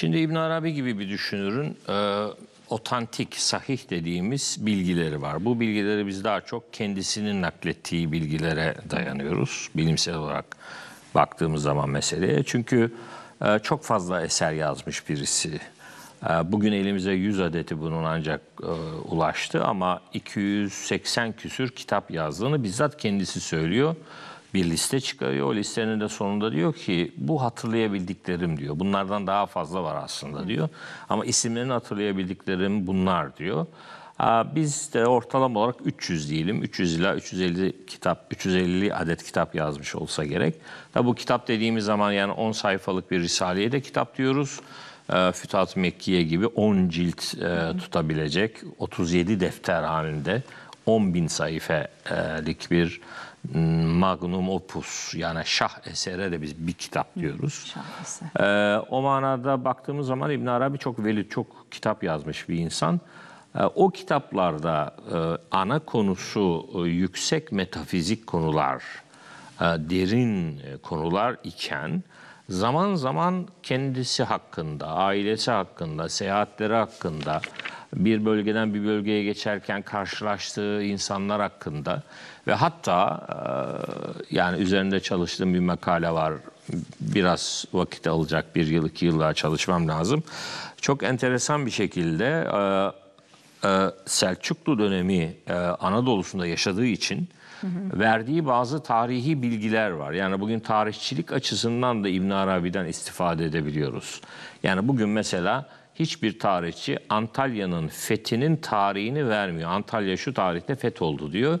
Şimdi İbn Arabi gibi bir düşünürün e, otantik, sahih dediğimiz bilgileri var. Bu bilgileri biz daha çok kendisinin naklettiği bilgilere dayanıyoruz. Bilimsel olarak baktığımız zaman meseleye. Çünkü e, çok fazla eser yazmış birisi. E, bugün elimize 100 adeti bunun ancak e, ulaştı ama 280 küsür kitap yazdığını bizzat kendisi söylüyor bir liste çıkarıyor. O listenin de sonunda diyor ki bu hatırlayabildiklerim diyor. Bunlardan daha fazla var aslında diyor. Ama isimlerini hatırlayabildiklerim bunlar diyor. Biz de ortalama olarak 300 diyelim. 300 ila 350 kitap, 350 adet kitap yazmış olsa gerek. Tabi bu kitap dediğimiz zaman yani 10 sayfalık bir risaleye de kitap diyoruz. Ee, Fütat Mekkiye gibi 10 cilt e, tutabilecek 37 defter halinde 10 bin sayfelik bir ıı, magnum opus yani şah esere de biz bir kitap diyoruz. Şah ee, o manada baktığımız zaman İbn Arabi çok veli çok kitap yazmış bir insan. Ee, o kitaplarda e, ana konusu e, yüksek metafizik konular, e, derin konular iken zaman zaman kendisi hakkında, ailesi hakkında, seyahatleri hakkında, bir bölgeden bir bölgeye geçerken karşılaştığı insanlar hakkında ve hatta e, yani üzerinde çalıştığım bir makale var. Biraz vakit alacak bir yıl iki yıl daha çalışmam lazım. Çok enteresan bir şekilde e, e, Selçuklu dönemi Anadolu'sunda yaşadığı için verdiği bazı tarihi bilgiler var. Yani bugün tarihçilik açısından da İbn Arabi'den istifade edebiliyoruz. Yani bugün mesela hiçbir tarihçi Antalya'nın fethinin tarihini vermiyor. Antalya şu tarihte feth oldu diyor.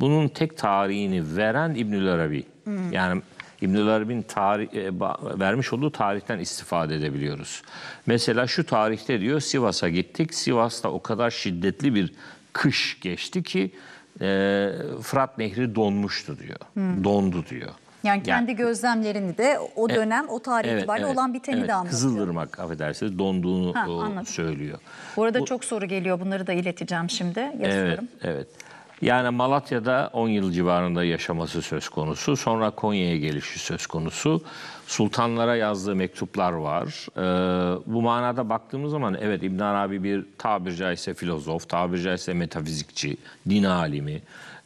Bunun tek tarihini veren İbnül Arabi. Hmm. Yani İbnül Arabi'nin e, vermiş olduğu tarihten istifade edebiliyoruz. Mesela şu tarihte diyor Sivas'a gittik. Sivas'ta o kadar şiddetli bir kış geçti ki e, Fırat Nehri donmuştu diyor. Hmm. Dondu diyor. Yani kendi yani, gözlemlerini de o e, dönem, e, o tarih evet, itibariyle evet, olan biteni evet, de anlatıyor. Kızıldırmak, affedersiniz donduğunu ha, o, söylüyor. Bu arada Bu, çok soru geliyor. Bunları da ileteceğim şimdi. Yazıyorum. Evet, evet. Yani Malatya'da 10 yıl civarında yaşaması söz konusu. Sonra Konya'ya gelişi söz konusu. Sultanlara yazdığı mektuplar var. Ee, bu manada baktığımız zaman evet İbn Arabi bir tabir caizse filozof, tabir caizse metafizikçi, din alimi.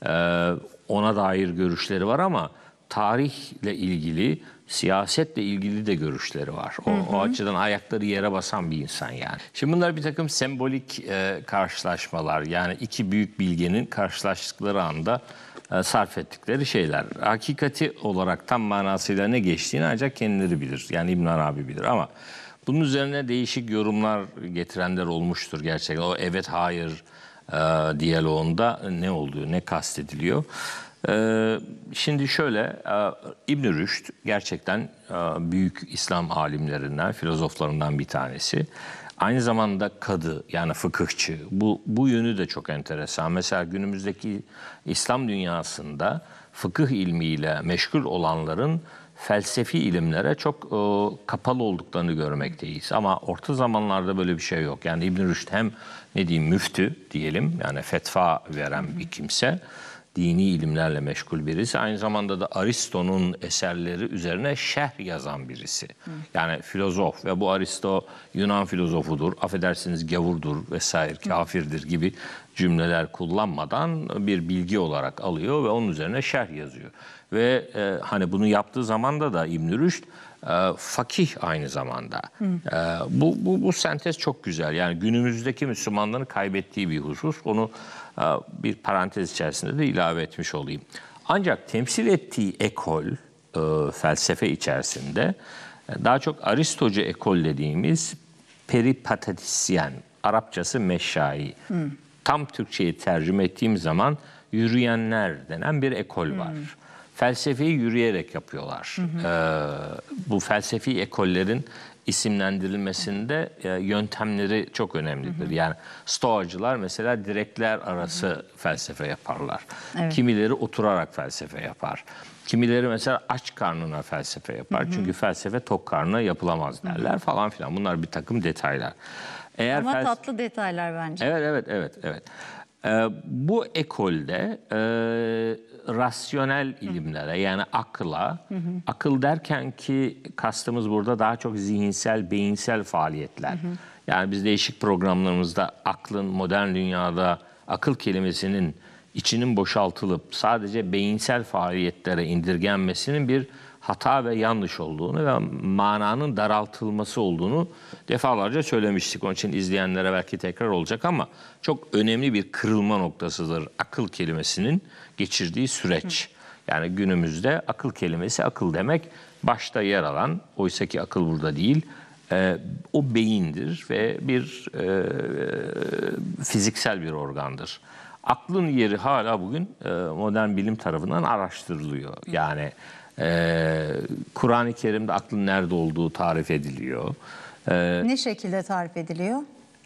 Ee, ona dair görüşleri var ama tarihle ilgili, siyasetle ilgili de görüşleri var. O, hı hı. o açıdan ayakları yere basan bir insan yani. Şimdi bunlar bir takım sembolik e, karşılaşmalar. Yani iki büyük bilgenin karşılaştıkları anda e, sarf ettikleri şeyler. Hakikati olarak tam manasıyla ne geçtiğini ancak kendileri bilir. Yani İbn Arabi bilir ama bunun üzerine değişik yorumlar getirenler olmuştur gerçekten. O evet hayır e, diyaloğunda ne olduğu, ne kastediliyor. Ee, şimdi şöyle e, İbn Rüşd gerçekten e, büyük İslam alimlerinden, filozoflarından bir tanesi. Aynı zamanda kadı yani fıkıhçı. Bu bu yönü de çok enteresan. Mesela günümüzdeki İslam dünyasında fıkıh ilmiyle meşgul olanların felsefi ilimlere çok e, kapalı olduklarını görmekteyiz. Ama orta zamanlarda böyle bir şey yok. Yani İbn Rüşd hem ne diyeyim müftü diyelim yani fetva veren bir kimse dini ilimlerle meşgul birisi. Aynı zamanda da Aristo'nun eserleri üzerine şerh yazan birisi. Yani filozof ve bu Aristo Yunan filozofudur, affedersiniz gavurdur vesaire, kafirdir gibi cümleler kullanmadan bir bilgi olarak alıyor ve onun üzerine şerh yazıyor. Ve e, hani bunu yaptığı zamanda da İbn Rüşd e, fakih aynı zamanda. E, bu, bu, bu sentez çok güzel. Yani günümüzdeki Müslümanların kaybettiği bir husus. Onu bir parantez içerisinde de ilave etmiş olayım. Ancak temsil ettiği ekol e, felsefe içerisinde e, daha çok Aristocu ekol dediğimiz peripatetisyen, Arapçası meşai. Hmm. Tam Türkçe'ye tercüme ettiğim zaman yürüyenler denen bir ekol var. Hmm felsefeyi yürüyerek yapıyorlar. Hı hı. E, bu felsefi ekollerin isimlendirilmesinde e, yöntemleri çok önemlidir. Hı hı. Yani stoacılar mesela direkler arası hı hı. felsefe yaparlar. Evet. Kimileri oturarak felsefe yapar. Kimileri mesela aç karnına felsefe yapar. Hı hı. Çünkü felsefe tok karnına yapılamaz derler hı hı. falan filan. Bunlar bir takım detaylar. Eğer Ama tatlı detaylar bence. Evet evet evet evet. Ee, bu ekolde e, rasyonel ilimlere yani akla, hı hı. akıl derken ki kastımız burada daha çok zihinsel, beyinsel faaliyetler. Hı hı. Yani biz değişik programlarımızda aklın modern dünyada akıl kelimesinin içinin boşaltılıp sadece beyinsel faaliyetlere indirgenmesinin bir hata ve yanlış olduğunu ve mananın daraltılması olduğunu defalarca söylemiştik. Onun için izleyenlere belki tekrar olacak ama çok önemli bir kırılma noktasıdır akıl kelimesinin geçirdiği süreç. Yani günümüzde akıl kelimesi akıl demek başta yer alan, oysa ki akıl burada değil, e, o beyindir ve bir e, fiziksel bir organdır. Aklın yeri hala bugün e, modern bilim tarafından araştırılıyor. Yani ee, Kur'an-ı Kerim'de aklın nerede olduğu tarif ediliyor. Ee, ne şekilde tarif ediliyor?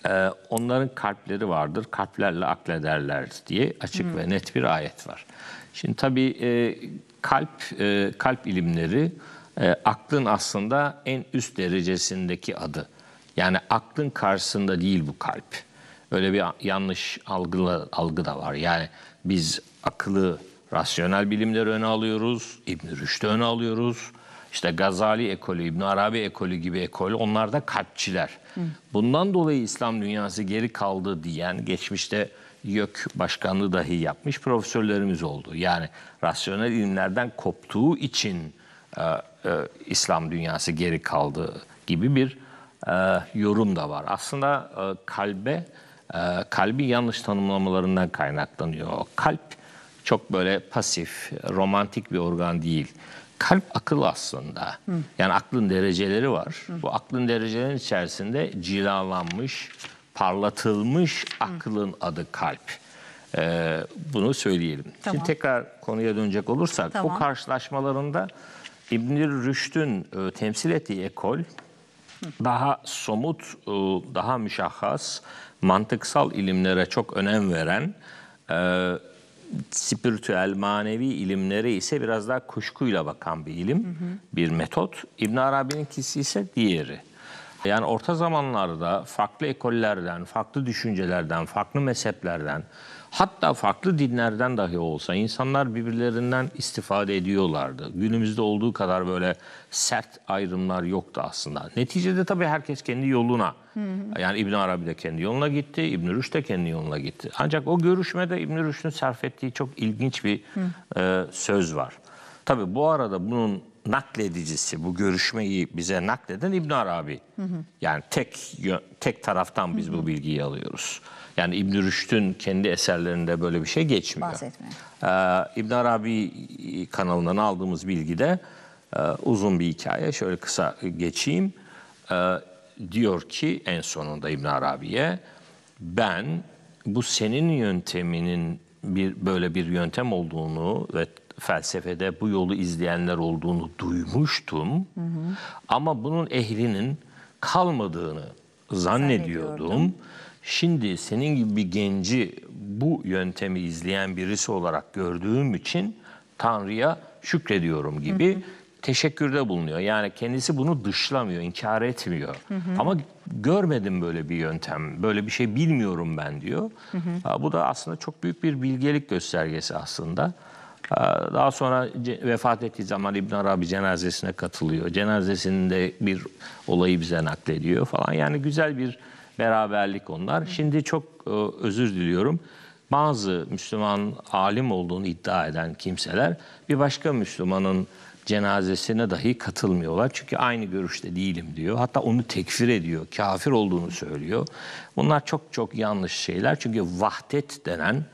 E, onların kalpleri vardır, kalplerle aklederler diye açık hmm. ve net bir ayet var. Şimdi tabii e, kalp e, kalp ilimleri e, aklın aslında en üst derecesindeki adı. Yani aklın karşısında değil bu kalp. Öyle bir yanlış algı, algı da var. Yani biz akıllı Rasyonel bilimleri öne alıyoruz. İbn Rüşd'ü öne alıyoruz. İşte Gazali ekolü, İbn Arabi ekolü gibi ekol onlar da kalpçiler. Bundan dolayı İslam dünyası geri kaldı diyen geçmişte YÖK başkanlığı dahi yapmış profesörlerimiz oldu. Yani rasyonel ilimlerden koptuğu için e, e, İslam dünyası geri kaldı gibi bir e, yorum da var. Aslında e, kalbe e, kalbi yanlış tanımlamalarından kaynaklanıyor. Kalp çok böyle pasif, romantik bir organ değil. Kalp akıl aslında. Hı. Yani aklın dereceleri var. Hı. Bu aklın derecelerinin içerisinde cilalanmış, parlatılmış aklın Hı. adı kalp. Ee, bunu söyleyelim. Tamam. Şimdi tekrar konuya dönecek olursak tamam. bu karşılaşmalarında İbn-i Rüşd'ün e, temsil ettiği ekol daha somut, e, daha müşahhas, mantıksal ilimlere çok önem veren e, spiritüel, manevi ilimlere ise biraz daha kuşkuyla bakan bir ilim, hı hı. bir metot. İbn Arabi'ninkisi ise diğeri. Yani orta zamanlarda farklı ekollerden, farklı düşüncelerden, farklı mezheplerden, hatta farklı dinlerden dahi olsa insanlar birbirlerinden istifade ediyorlardı. Günümüzde olduğu kadar böyle sert ayrımlar yoktu aslında. Neticede tabii herkes kendi yoluna, hı hı. yani İbn Arabi de kendi yoluna gitti, İbn Rüşd de kendi yoluna gitti. Ancak o görüşmede İbn Rüşd'ün sarf ettiği çok ilginç bir e, söz var. Tabii bu arada bunun nakledicisi, bu görüşmeyi bize nakleden İbn Arabi. Hı hı. Yani tek tek taraftan biz hı hı. bu bilgiyi alıyoruz. Yani İbn Rüşd'ün kendi eserlerinde böyle bir şey geçmiyor. Ee, İbn Arabi kanalından aldığımız bilgide e, uzun bir hikaye. Şöyle kısa geçeyim. Ee, diyor ki en sonunda İbn Arabi'ye ben bu senin yönteminin bir böyle bir yöntem olduğunu ve felsefede bu yolu izleyenler olduğunu duymuştum. Hı hı. Ama bunun ehlinin kalmadığını zannediyordum. Şimdi senin gibi bir genci bu yöntemi izleyen birisi olarak gördüğüm için Tanrı'ya şükrediyorum gibi hı hı. teşekkürde bulunuyor. Yani kendisi bunu dışlamıyor, inkar etmiyor. Hı hı. Ama görmedim böyle bir yöntem, böyle bir şey bilmiyorum ben diyor. Hı hı. Bu da aslında çok büyük bir bilgelik göstergesi aslında. Ee, daha sonra vefat ettiği zaman İbn Arabi cenazesine katılıyor. Cenazesinde bir olayı bize naklediyor falan. Yani güzel bir beraberlik onlar. Şimdi çok e, özür diliyorum. Bazı Müslüman alim olduğunu iddia eden kimseler bir başka Müslümanın cenazesine dahi katılmıyorlar. Çünkü aynı görüşte değilim diyor. Hatta onu tekfir ediyor. Kafir olduğunu söylüyor. Bunlar çok çok yanlış şeyler. Çünkü vahdet denen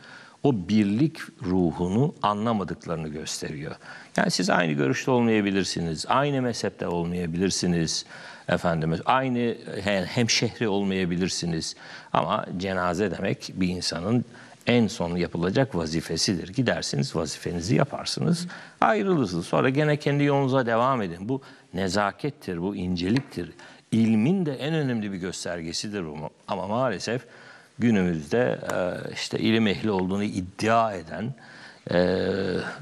o birlik ruhunu anlamadıklarını gösteriyor. Yani siz aynı görüşte olmayabilirsiniz, aynı mezhepte olmayabilirsiniz, efendimiz aynı hemşehri olmayabilirsiniz. Ama cenaze demek bir insanın en son yapılacak vazifesidir. Gidersiniz vazifenizi yaparsınız ayrılırsınız. Sonra gene kendi yolunuza devam edin. Bu nezakettir, bu inceliktir. İlmin de en önemli bir göstergesidir bu. Ama maalesef günümüzde e, işte ilim ehli olduğunu iddia eden e,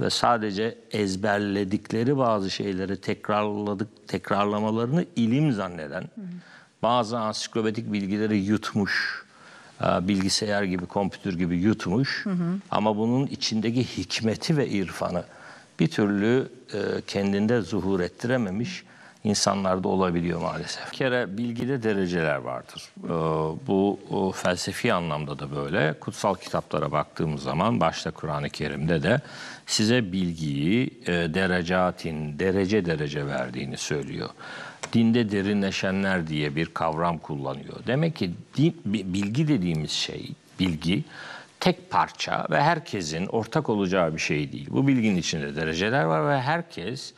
ve sadece ezberledikleri bazı şeyleri tekrarladık tekrarlamalarını ilim zanneden bazı ansiklopedik bilgileri yutmuş e, bilgisayar gibi kompütür gibi yutmuş hı hı. ama bunun içindeki hikmeti ve irfanı bir türlü e, kendinde zuhur ettirememiş insanlarda olabiliyor maalesef. Bir kere bilgide dereceler vardır. Ee, bu e, felsefi anlamda da böyle. Kutsal kitaplara baktığımız zaman başta Kur'an-ı Kerim'de de size bilgiyi e, derecatin derece derece verdiğini söylüyor. Dinde derinleşenler diye bir kavram kullanıyor. Demek ki din, bilgi dediğimiz şey, bilgi tek parça ve herkesin ortak olacağı bir şey değil. Bu bilginin içinde dereceler var ve herkes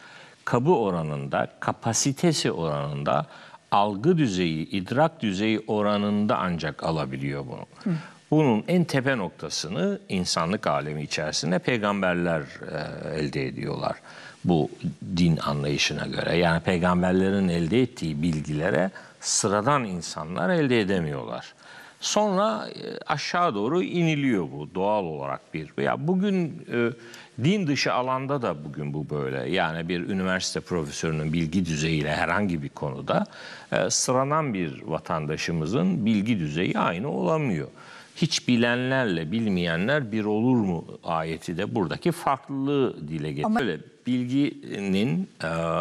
kabı oranında, kapasitesi oranında, algı düzeyi, idrak düzeyi oranında ancak alabiliyor bunu. Hı. Bunun en tepe noktasını insanlık alemi içerisinde peygamberler e, elde ediyorlar bu din anlayışına göre. Yani peygamberlerin elde ettiği bilgilere sıradan insanlar elde edemiyorlar. Sonra e, aşağı doğru iniliyor bu doğal olarak bir. Ya bugün e, din dışı alanda da bugün bu böyle. Yani bir üniversite profesörünün bilgi düzeyiyle herhangi bir konuda e, sıranan bir vatandaşımızın bilgi düzeyi aynı olamıyor. Hiç bilenlerle bilmeyenler bir olur mu ayeti de buradaki farklılığı dile getiriyor. Böyle bilginin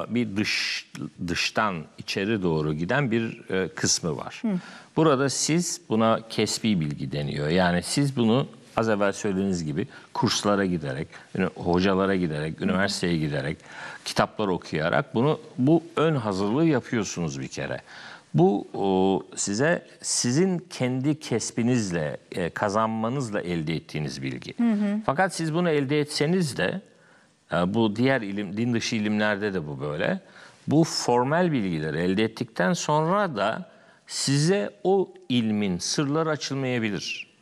bir dış dıştan içeri doğru giden bir kısmı var. Hı. Burada siz buna kesbi bilgi deniyor. Yani siz bunu az evvel söylediğiniz gibi kurslara giderek, hocalara giderek, üniversiteye giderek, kitaplar okuyarak bunu bu ön hazırlığı yapıyorsunuz bir kere. Bu o, size sizin kendi kesbinizle, e, kazanmanızla elde ettiğiniz bilgi. Hı hı. Fakat siz bunu elde etseniz de e, bu diğer ilim, din dışı ilimlerde de bu böyle. Bu formal bilgileri elde ettikten sonra da size o ilmin sırları açılmayabilir.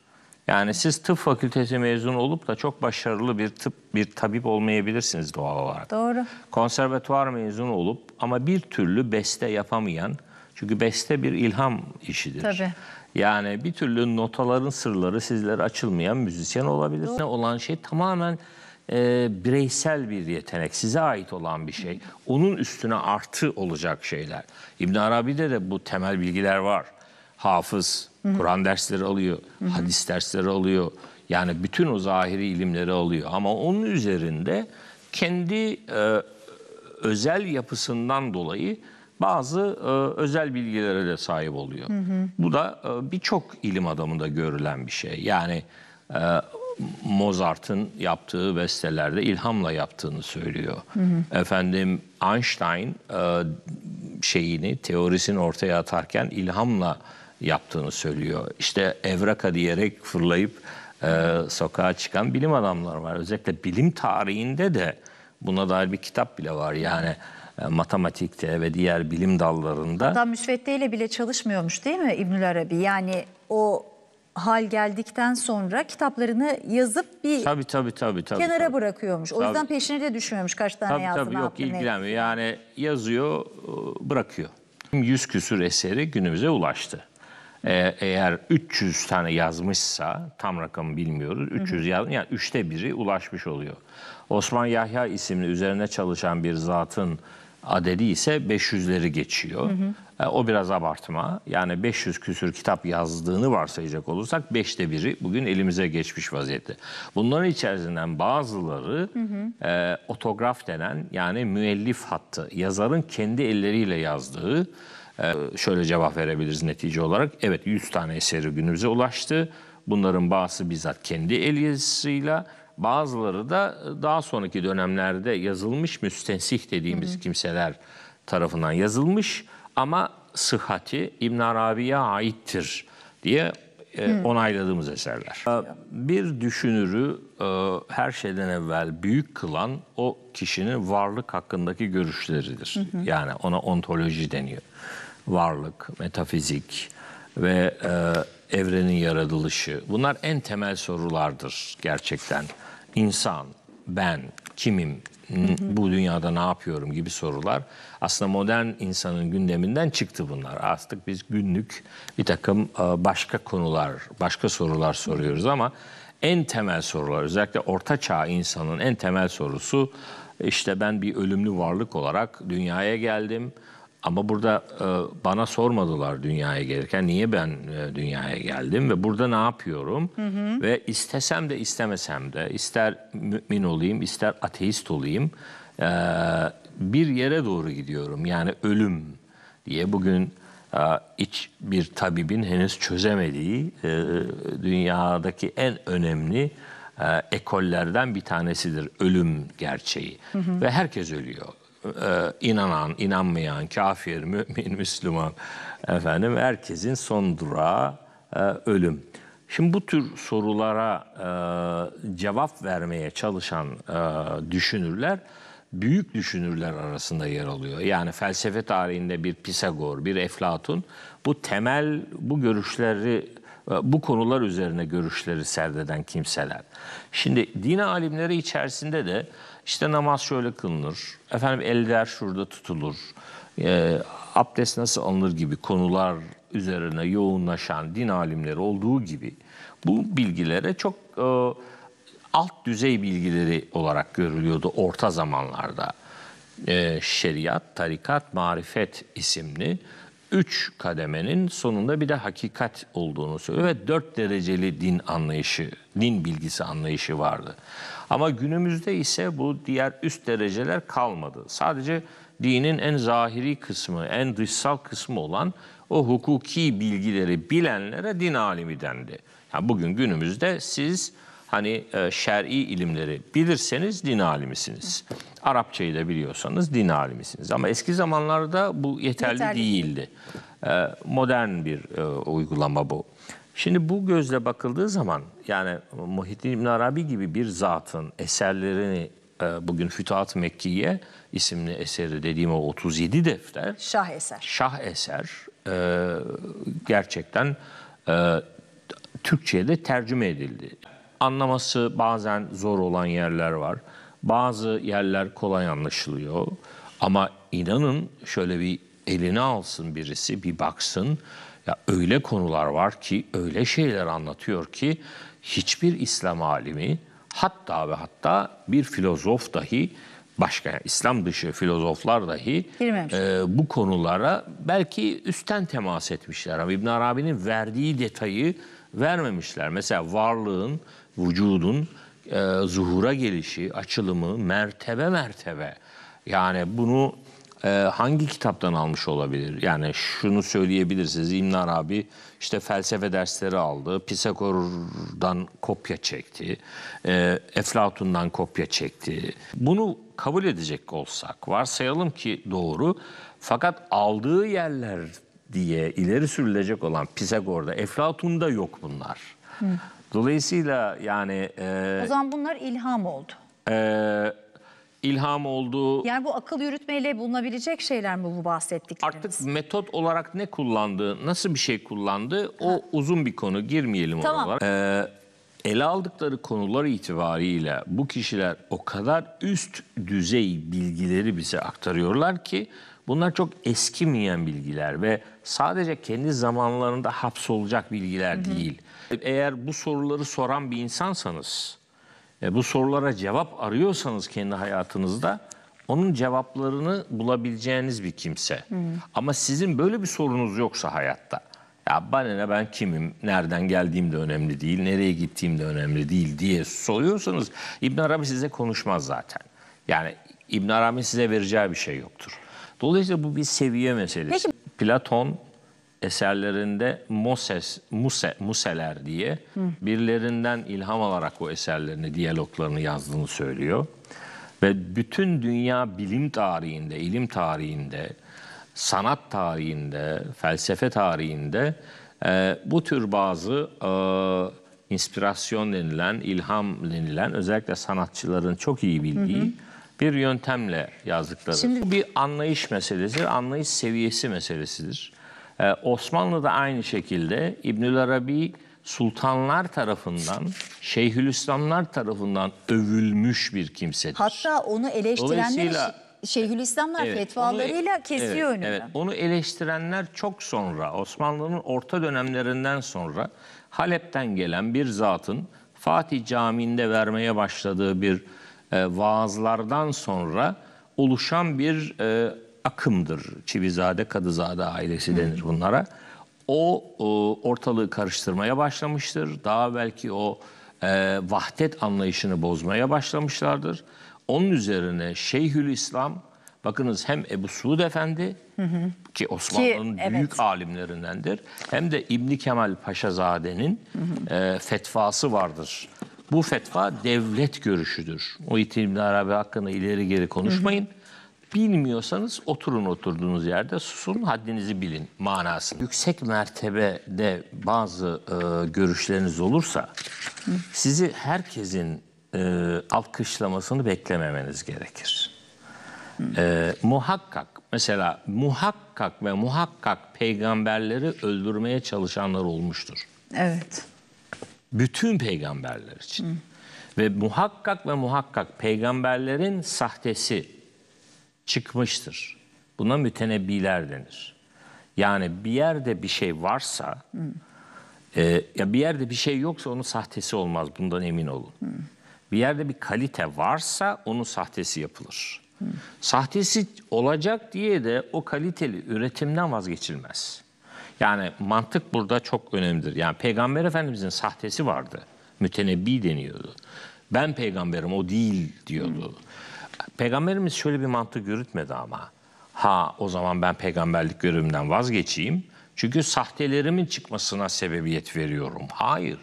Yani siz tıp fakültesi mezunu olup da çok başarılı bir tıp bir tabip olmayabilirsiniz doğal olarak. Doğru. Konservatuvar mezunu olup ama bir türlü beste yapamayan çünkü beste bir ilham işidir. Tabii. Yani bir türlü notaların sırları sizlere açılmayan müzisyen olabilir. Doğru. Olan şey tamamen e, bireysel bir yetenek, size ait olan bir şey. Onun üstüne artı olacak şeyler. İbn Arabi'de de bu temel bilgiler var. Hafız, Kur'an dersleri alıyor, hadis dersleri alıyor. Yani bütün o zahiri ilimleri alıyor. Ama onun üzerinde kendi e, özel yapısından dolayı bazı e, özel bilgilere de sahip oluyor. Hı hı. Bu da e, birçok ilim adamında görülen bir şey. Yani e, Mozart'ın yaptığı bestelerde ilhamla yaptığını söylüyor. Hı hı. Efendim Einstein e, şeyini, teorisini ortaya atarken ilhamla yaptığını söylüyor. İşte evraka diyerek fırlayıp e, sokağa çıkan bilim adamları var. Özellikle bilim tarihinde de buna dair bir kitap bile var. Yani e, matematikte ve diğer bilim dallarında. Hatta müsveddeyle bile çalışmıyormuş değil mi İbnül Arabi? Yani o hal geldikten sonra kitaplarını yazıp bir tabii, tabii, tabii, tabii, kenara tabii. bırakıyormuş. O tabii. yüzden peşine de düşmüyormuş kaç tane tabii, yazdı. Tabii yok ilgilenmiyor. Yani yazıyor ıı, bırakıyor. 100 küsür eseri günümüze ulaştı. E, eğer 300 tane yazmışsa tam rakamı bilmiyoruz. 300 yazın yani üçte biri ulaşmış oluyor. Osman Yahya isimli üzerine çalışan bir zatın adedi ise 500'leri geçiyor. Hı hı. E, o biraz abartma. Yani 500 küsür kitap yazdığını varsayacak olursak 5'te biri bugün elimize geçmiş vaziyette. Bunların içerisinden bazıları hı hı. E, otograf denen yani müellif hattı. Yazarın kendi elleriyle yazdığı e, şöyle cevap verebiliriz netice olarak. Evet 100 tane eseri günümüze ulaştı. Bunların bazısı bizzat kendi el yazısıyla Bazıları da e, daha sonraki dönemlerde yazılmış müstensih dediğimiz hı hı. kimseler tarafından yazılmış ama sıhhati İbn Arabi'ye aittir diye e, onayladığımız eserler. Bir düşünürü e, her şeyden evvel büyük kılan o kişinin varlık hakkındaki görüşleridir. Hı hı. Yani ona ontoloji deniyor. Varlık, metafizik ve e, evrenin yaratılışı. Bunlar en temel sorulardır gerçekten. İnsan, ben, kimim, bu dünyada ne yapıyorum gibi sorular. Aslında modern insanın gündeminden çıktı bunlar. Artık biz günlük bir takım e, başka konular, başka sorular soruyoruz ama en temel sorular özellikle orta çağ insanın en temel sorusu işte ben bir ölümlü varlık olarak dünyaya geldim ama burada e, bana sormadılar dünyaya gelirken niye ben e, dünyaya geldim ve burada ne yapıyorum? Hı hı. Ve istesem de istemesem de ister mümin olayım ister ateist olayım e, bir yere doğru gidiyorum. Yani ölüm diye bugün e, iç bir tabibin henüz çözemediği e, dünyadaki en önemli e, ekollerden bir tanesidir ölüm gerçeği. Hı hı. Ve herkes ölüyor e, inanan, inanmayan, kafir, mümin, Müslüman efendim herkesin son durağı e, ölüm. Şimdi bu tür sorulara e, cevap vermeye çalışan e, düşünürler büyük düşünürler arasında yer alıyor. Yani felsefe tarihinde bir Pisagor, bir Eflatun bu temel bu görüşleri bu konular üzerine görüşleri serdeden kimseler. Şimdi din alimleri içerisinde de işte namaz şöyle kılınır, efendim eller şurada tutulur, e, abdest nasıl alınır gibi konular üzerine yoğunlaşan din alimleri olduğu gibi bu bilgilere çok e, alt düzey bilgileri olarak görülüyordu orta zamanlarda. E, şeriat, tarikat, marifet isimli üç kademenin sonunda bir de hakikat olduğunu söylüyor ve dört dereceli din anlayışı, din bilgisi anlayışı vardı. Ama günümüzde ise bu diğer üst dereceler kalmadı. Sadece dinin en zahiri kısmı, en dışsal kısmı olan o hukuki bilgileri bilenlere din alimi dendi. Yani bugün günümüzde siz hani e, şer'i ilimleri bilirseniz din alimisiniz. Arapçayı da biliyorsanız din alimisiniz. Ama eski zamanlarda bu yeterli, yeterli. değildi. E, modern bir e, uygulama bu. Şimdi bu gözle bakıldığı zaman yani Muhittin İbn Arabi gibi bir zatın eserlerini e, bugün Fütuhat Mekkiye isimli eseri dediğim o 37 defter. Şah eser. Şah eser gerçekten Türkçe'ye de tercüme edildi anlaması bazen zor olan yerler var. Bazı yerler kolay anlaşılıyor. Ama inanın şöyle bir eline alsın birisi bir baksın. Ya öyle konular var ki, öyle şeyler anlatıyor ki hiçbir İslam alimi hatta ve hatta bir filozof dahi başka yani İslam dışı filozoflar dahi e, bu konulara belki üstten temas etmişler. Ama İbn Arabi'nin verdiği detayı vermemişler. Mesela varlığın vücudun e, zuhura gelişi, açılımı mertebe mertebe. Yani bunu e, hangi kitaptan almış olabilir? Yani şunu söyleyebilirsiniz. İbn abi işte felsefe dersleri aldı. Pisagor'dan kopya çekti. E, Eflatun'dan kopya çekti. Bunu kabul edecek olsak varsayalım ki doğru. Fakat aldığı yerler diye ileri sürülecek olan Pisagor'da, Eflatun'da yok bunlar. Hı. Dolayısıyla yani... E, o zaman bunlar ilham oldu. E, ilham oldu. Yani bu akıl yürütmeyle bulunabilecek şeyler mi bu bahsettikleriniz? Artık metot olarak ne kullandı, nasıl bir şey kullandı o ha. uzun bir konu girmeyelim tamam. oralara. Ee, ele aldıkları konular itibariyle bu kişiler o kadar üst düzey bilgileri bize aktarıyorlar ki Bunlar çok eskimeyen bilgiler ve sadece kendi zamanlarında hapsolacak bilgiler hı hı. değil. Eğer bu soruları soran bir insansanız, e, bu sorulara cevap arıyorsanız kendi hayatınızda onun cevaplarını bulabileceğiniz bir kimse. Hı. Ama sizin böyle bir sorunuz yoksa hayatta. Ya bana ne ben kimim, nereden geldiğim de önemli değil, nereye gittiğim de önemli değil diye soruyorsanız İbn Arabi size konuşmaz zaten. Yani İbn Arabi size vereceği bir şey yoktur. Dolayısıyla bu bir seviye meselesi. Peki. Platon eserlerinde Moses, Muse, Museler diye Hı. birilerinden ilham alarak o eserlerini, diyaloglarını yazdığını söylüyor. Ve bütün dünya bilim tarihinde, ilim tarihinde, sanat tarihinde, felsefe tarihinde e, bu tür bazı e, inspirasyon denilen, ilham denilen özellikle sanatçıların çok iyi bildiği hı hı bir yöntemle yazdıkları. Şimdi... Bu bir anlayış meselesidir, anlayış seviyesi meselesidir. Ee, Osmanlı'da aynı şekilde İbnül Arabi sultanlar tarafından, Şeyhülislamlar tarafından övülmüş bir kimsedir. Hatta onu eleştirenler Şeyhülislamlar evet, fetvalarıyla onu, e- kesiyor evet, önünü. Evet, onu eleştirenler çok sonra, Osmanlı'nın orta dönemlerinden sonra Halep'ten gelen bir zatın Fatih Camii'nde vermeye başladığı bir e, vaazlardan sonra oluşan bir e, akımdır. Çivizade, Kadızade ailesi denir bunlara. O ortalığı karıştırmaya başlamıştır. Daha belki o e, vahdet anlayışını bozmaya başlamışlardır. Onun üzerine Şeyhül İslam, bakınız hem Ebu Suud Efendi hı hı. ki Osmanlı'nın büyük evet. alimlerindendir hem de İbni Kemal Paşazade'nin hı hı. E, fetvası vardır. Bu fetva devlet görüşüdür. O İbn Arabi hakkında ileri geri konuşmayın. Bilmiyorsanız oturun oturduğunuz yerde, susun, haddinizi bilin manasını. Yüksek mertebede bazı e, görüşleriniz olursa sizi herkesin e, alkışlamasını beklememeniz gerekir. E, muhakkak mesela muhakkak ve muhakkak peygamberleri öldürmeye çalışanlar olmuştur. Evet. Bütün peygamberler için. Hı. Ve muhakkak ve muhakkak peygamberlerin sahtesi çıkmıştır. Buna mütenebbiler denir. Yani bir yerde bir şey varsa, e, ya bir yerde bir şey yoksa onun sahtesi olmaz. Bundan emin olun. Hı. Bir yerde bir kalite varsa onun sahtesi yapılır. Hı. Sahtesi olacak diye de o kaliteli üretimden vazgeçilmez. Yani mantık burada çok önemlidir. Yani Peygamber Efendimizin sahtesi vardı. Mütenebbi deniyordu. Ben peygamberim o değil diyordu. Peygamberimiz şöyle bir mantık yürütmedi ama. Ha o zaman ben peygamberlik görevimden vazgeçeyim. Çünkü sahtelerimin çıkmasına sebebiyet veriyorum. Hayır.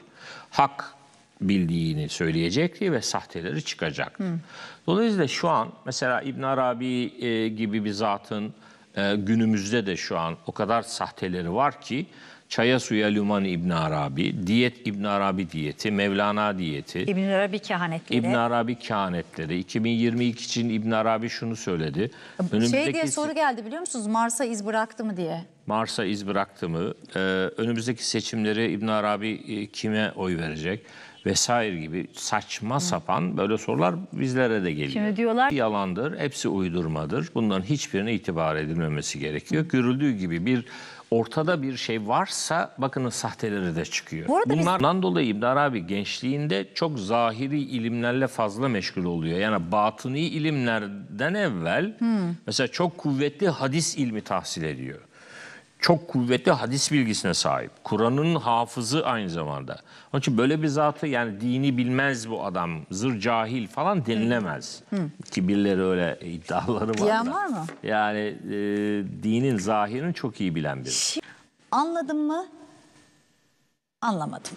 Hak bildiğini söyleyecekti ve sahteleri çıkacak. Hı. Dolayısıyla şu an mesela İbn Arabi e, gibi bir zatın ee, günümüzde de şu an o kadar sahteleri var ki Çaya suya liman İbn Arabi, diyet İbn Arabi diyeti, Mevlana diyeti. İbn Arabi kehanetleri. İbn Arabi kehanetleri. 2022 için İbn Arabi şunu söyledi. Önümüzdeki... Şey diye soru geldi biliyor musunuz? Mars'a iz bıraktı mı diye. Mars'a iz bıraktı mı? Ee, önümüzdeki seçimleri İbn Arabi e, kime oy verecek? vesaire gibi saçma sapan böyle sorular bizlere de geliyor. Şimdi diyorlar yalandır, hepsi uydurmadır. Bunların hiçbirine itibar edilmemesi gerekiyor. Görüldüğü gibi bir ortada bir şey varsa bakın sahteleri de çıkıyor. Bu arada biz- dolayı İbn Arabi gençliğinde çok zahiri ilimlerle fazla meşgul oluyor. Yani batıni ilimlerden evvel hmm. mesela çok kuvvetli hadis ilmi tahsil ediyor çok kuvvetli hadis bilgisine sahip. Kur'an'ın hafızı aynı zamanda. Onun için böyle bir zatı yani dini bilmez bu adam, zır cahil falan denilemez. Hı. Ki birileri öyle iddiaları var. Diyen var mı? Yani e, dinin zahirini çok iyi bilen biri. Şimdi, anladın mı? Anlamadım.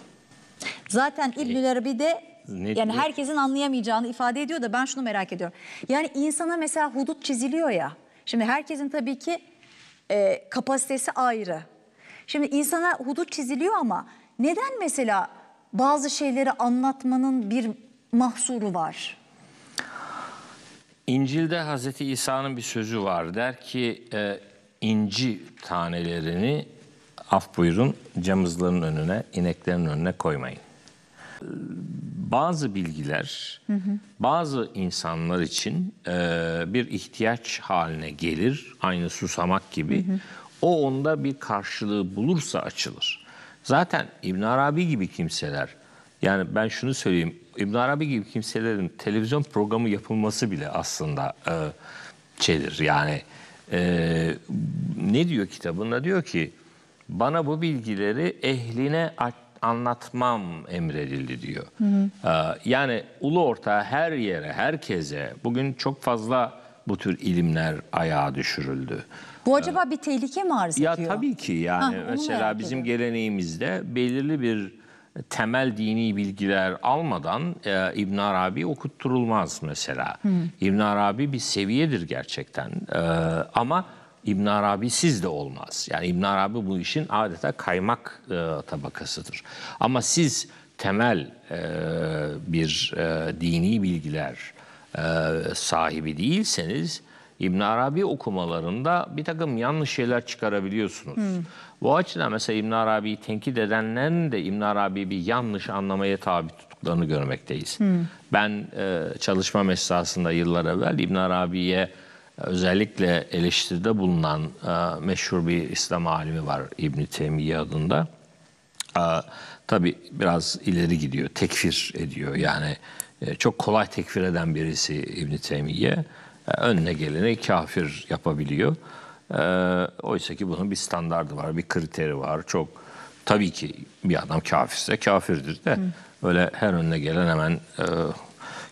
Zaten İbnül e, Arabi de yani herkesin anlayamayacağını ifade ediyor da ben şunu merak ediyorum. Yani insana mesela hudut çiziliyor ya. Şimdi herkesin tabii ki e, kapasitesi ayrı. Şimdi insana hudut çiziliyor ama neden mesela bazı şeyleri anlatmanın bir mahsuru var? İncil'de Hazreti İsa'nın bir sözü var. Der ki e, inci tanelerini af buyurun camızların önüne, ineklerin önüne koymayın bazı bilgiler hı hı. bazı insanlar için e, bir ihtiyaç haline gelir. Aynı susamak gibi. Hı hı. O onda bir karşılığı bulursa açılır. Zaten İbn Arabi gibi kimseler yani ben şunu söyleyeyim. İbn Arabi gibi kimselerin televizyon programı yapılması bile aslında e, şeydir. Yani e, ne diyor kitabında? Diyor ki bana bu bilgileri ehline aç anlatmam emredildi diyor. Hı ee, hı. Yani ulu orta her yere, herkese bugün çok fazla bu tür ilimler ayağa düşürüldü. Bu acaba bir tehlike mi arz ediyor? Ya tabii ki yani ha, mesela bizim geleneğimizde belirli bir temel dini bilgiler almadan e, İbn Arabi okutturulmaz mesela. Hı. İbn Arabi bir seviyedir gerçekten. E, ama İbn Arabi siz de olmaz. Yani İbn Arabi bu işin adeta kaymak e, tabakasıdır. Ama siz temel e, bir e, dini bilgiler e, sahibi değilseniz İbn Arabi okumalarında bir takım yanlış şeyler çıkarabiliyorsunuz. Hmm. Bu açıdan mesela İbn Arabi'yi tenkit edenlerin de İbn Arabi'yi bir yanlış anlamaya tabi tuttuklarını görmekteyiz. Hmm. Ben e, çalışma mesasında yıllar evvel İbn Arabi'ye özellikle eleştiride bulunan e, meşhur bir İslam alimi var İbn Teymiye adında. E, tabi biraz ileri gidiyor, tekfir ediyor. Yani e, çok kolay tekfir eden birisi İbn Teymiye. önüne geleni kafir yapabiliyor. Oysa ki bunun bir standardı var, bir kriteri var. Çok tabii ki bir adam kafirse kafirdir de Hı. öyle her önüne gelen hemen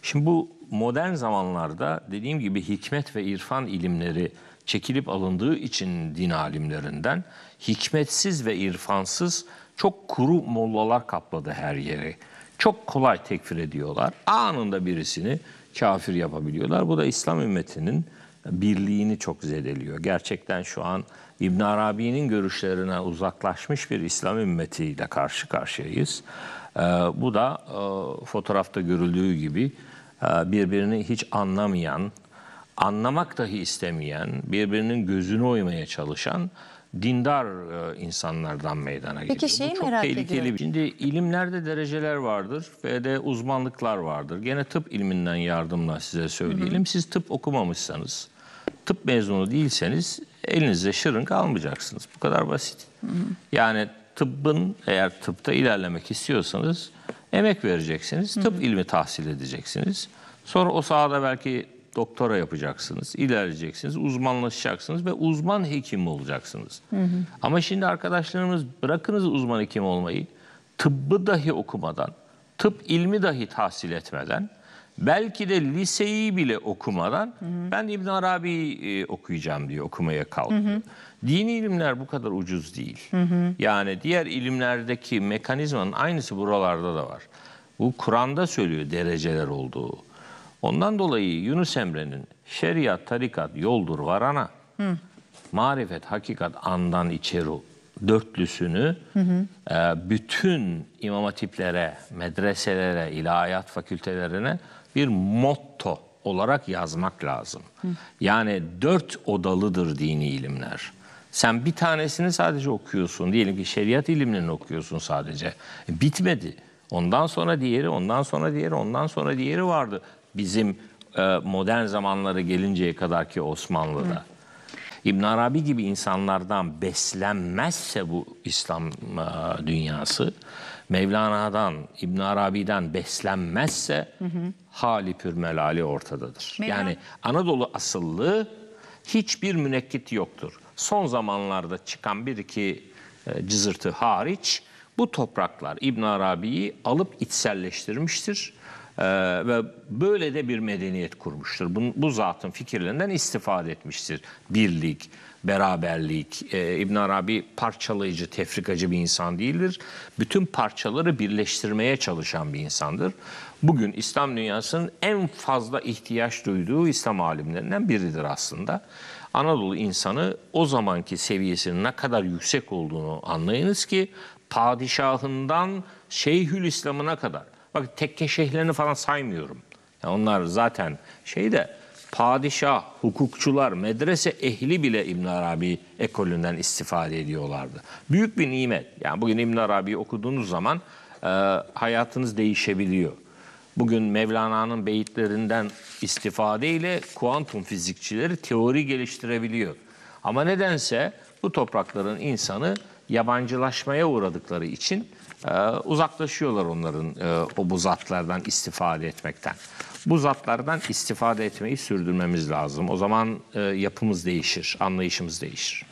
Şimdi bu modern zamanlarda dediğim gibi hikmet ve irfan ilimleri çekilip alındığı için din alimlerinden hikmetsiz ve irfansız çok kuru mollalar kapladı her yeri. Çok kolay tekfir ediyorlar. Anında birisini kafir yapabiliyorlar. Bu da İslam ümmetinin birliğini çok zedeliyor. Gerçekten şu an İbn Arabi'nin görüşlerine uzaklaşmış bir İslam ümmetiyle karşı karşıyayız. Ee, bu da e, fotoğrafta görüldüğü gibi ee, birbirini hiç anlamayan, anlamak dahi istemeyen, birbirinin gözünü oymaya çalışan dindar e, insanlardan meydana geliyor. Peki şeyi Bu çok merak tehlikeli. ediyorum. Şey. Şimdi ilimlerde dereceler vardır ve de uzmanlıklar vardır. Gene tıp ilminden yardımla size söyleyelim. Hı hı. Siz tıp okumamışsanız, tıp mezunu değilseniz elinizde şırın kalmayacaksınız. Bu kadar basit. Hı hı. Yani tıbbın eğer tıpta ilerlemek istiyorsanız emek vereceksiniz. Tıp hı hı. ilmi tahsil edeceksiniz. Sonra o sahada belki doktora yapacaksınız, ilerleyeceksiniz, uzmanlaşacaksınız ve uzman hekim olacaksınız. Hı hı. Ama şimdi arkadaşlarımız bırakınız uzman hekim olmayı, tıbbı dahi okumadan, tıp ilmi dahi tahsil etmeden Belki de liseyi bile okumadan hı hı. ben İbn Arabi e, okuyacağım diye okumaya kalktı. Dini ilimler bu kadar ucuz değil. Hı hı. Yani diğer ilimlerdeki mekanizmanın aynısı buralarda da var. Bu Kur'an'da söylüyor dereceler olduğu. Ondan dolayı Yunus Emre'nin şeriat, tarikat, yoldur, varana, hı. marifet, hakikat, andan içeri dörtlüsünü hı hı. E, bütün imam hatiplere, medreselere, ilahiyat fakültelerine bir motto olarak yazmak lazım. Yani dört odalıdır dini ilimler. Sen bir tanesini sadece okuyorsun. Diyelim ki şeriat ilimlerini okuyorsun sadece. E, bitmedi. Ondan sonra diğeri, ondan sonra diğeri, ondan sonra diğeri vardı. Bizim e, modern zamanlara gelinceye kadar ki Osmanlı'da. İbn Arabi gibi insanlardan beslenmezse bu İslam e, dünyası Mevlana'dan, İbn Arabi'den beslenmezse hı hı. hali pür melali ortadadır. Mevlana... Yani Anadolu asıllı hiçbir münekkit yoktur. Son zamanlarda çıkan bir iki e, cızırtı hariç bu topraklar İbn Arabi'yi alıp içselleştirmiştir. Ee, ve böyle de bir medeniyet kurmuştur. Bu, bu zatın fikirlerinden istifade etmiştir. Birlik, beraberlik. Ee, İbn Arabi parçalayıcı, tefrikacı bir insan değildir. Bütün parçaları birleştirmeye çalışan bir insandır. Bugün İslam dünyasının en fazla ihtiyaç duyduğu İslam alimlerinden biridir aslında. Anadolu insanı o zamanki seviyesinin ne kadar yüksek olduğunu anlayınız ki padişahından Şeyhül İslam'ına kadar. Bak tekke şeyhlerini falan saymıyorum. Yani onlar zaten şey de padişah, hukukçular, medrese ehli bile İbn Arabi ekolünden istifade ediyorlardı. Büyük bir nimet. Yani bugün İbn Arabi'yi okuduğunuz zaman e, hayatınız değişebiliyor. Bugün Mevlana'nın beyitlerinden istifadeyle kuantum fizikçileri teori geliştirebiliyor. Ama nedense bu toprakların insanı yabancılaşmaya uğradıkları için e, uzaklaşıyorlar onların e, o bu zatlardan istifade etmekten bu zatlardan istifade etmeyi sürdürmemiz lazım. O zaman e, yapımız değişir, anlayışımız değişir.